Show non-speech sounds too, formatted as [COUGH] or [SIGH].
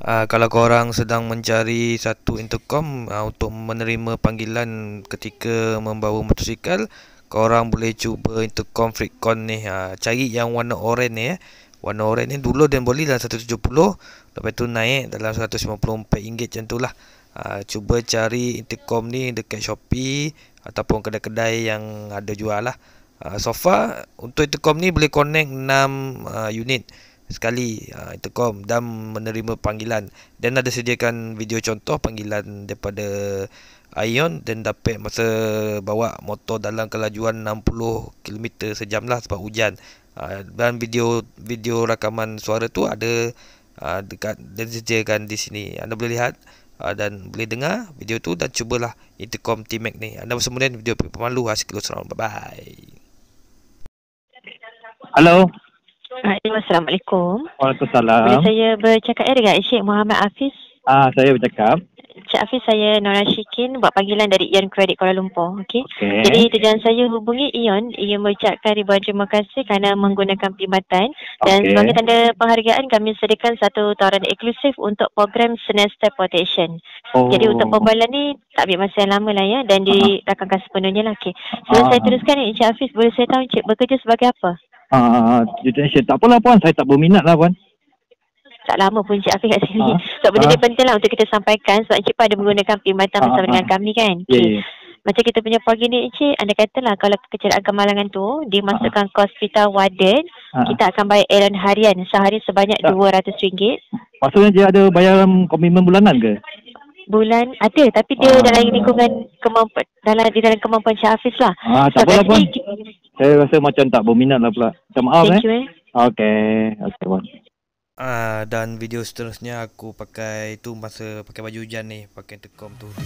Uh, kalau korang sedang mencari satu intercom uh, untuk menerima panggilan ketika membawa motosikal, korang boleh cuba intercom Freakcon ni. Uh, cari yang warna oranye ni. Eh. Warna oranye ni dulu dan boleh dalam 170 Lepas tu naik dalam RM154 macam tu lah. Uh, cuba cari intercom ni dekat Shopee ataupun kedai-kedai yang ada jual lah. Uh, so far, untuk intercom ni boleh connect 6 uh, unit sekali uh, intercom dan menerima panggilan dan ada sediakan video contoh panggilan daripada Ion dan dapat masa bawa motor dalam kelajuan 60 km sejam lah sebab hujan uh, dan video video rakaman suara tu ada uh, dekat dan sediakan di sini anda boleh lihat uh, dan boleh dengar video tu dan cubalah intercom T-Mac ni anda semua dengan video pemalu Haskilus Round bye bye Hello. Assalamualaikum. Waalaikumsalam. Boleh saya bercakap ya dengan Encik Muhammad Afis. Ah, saya bercakap. Encik Afis, saya Nora Shikin buat panggilan dari Ion Credit Kuala Lumpur. Okay? Okay. Jadi tujuan saya hubungi Ion ingin mengucapkan ribuan terima kasih kerana menggunakan perkhidmatan dan okay. sebagai tanda penghargaan kami sediakan satu tawaran eksklusif untuk program Senester Protection. Oh. Jadi untuk pembalan ni tak ambil masa yang lama lah ya dan dirakamkan sepenuhnya lah. Okay. Sebelum uh. saya teruskan eh, Encik Afis boleh saya tahu Encik bekerja sebagai apa? ah uh, detention. Tak apalah puan, saya tak berminat lah puan. Tak lama pun Encik Afiq kat sini. Ha? Ah. [LAUGHS] Sebab benda ha? ni ah. penting lah untuk kita sampaikan sebab Encik pun ada menggunakan perkhidmatan ha? bersama ha? dengan kami kan. Yeah, yeah. Macam kita punya pagi ni Encik, anda kata lah kalau kecederaan kemalangan tu dimasukkan ha? ke hospital warden, ha? kita akan bayar elan harian sehari sebanyak RM200. Maksudnya dia ada bayaran komitmen bulanan ke? bulan ada tapi dia ah. dalam lingkungan kemampuan dalam di dalam kemampuan Syafis lah. Ah, tak so, apa pun. Saya rasa macam tak berminat lah pula. Minta maaf Thank eh. You, eh. Okay. Okay. Bye. Ah dan video seterusnya aku pakai tu masa pakai baju hujan ni pakai tekom tu.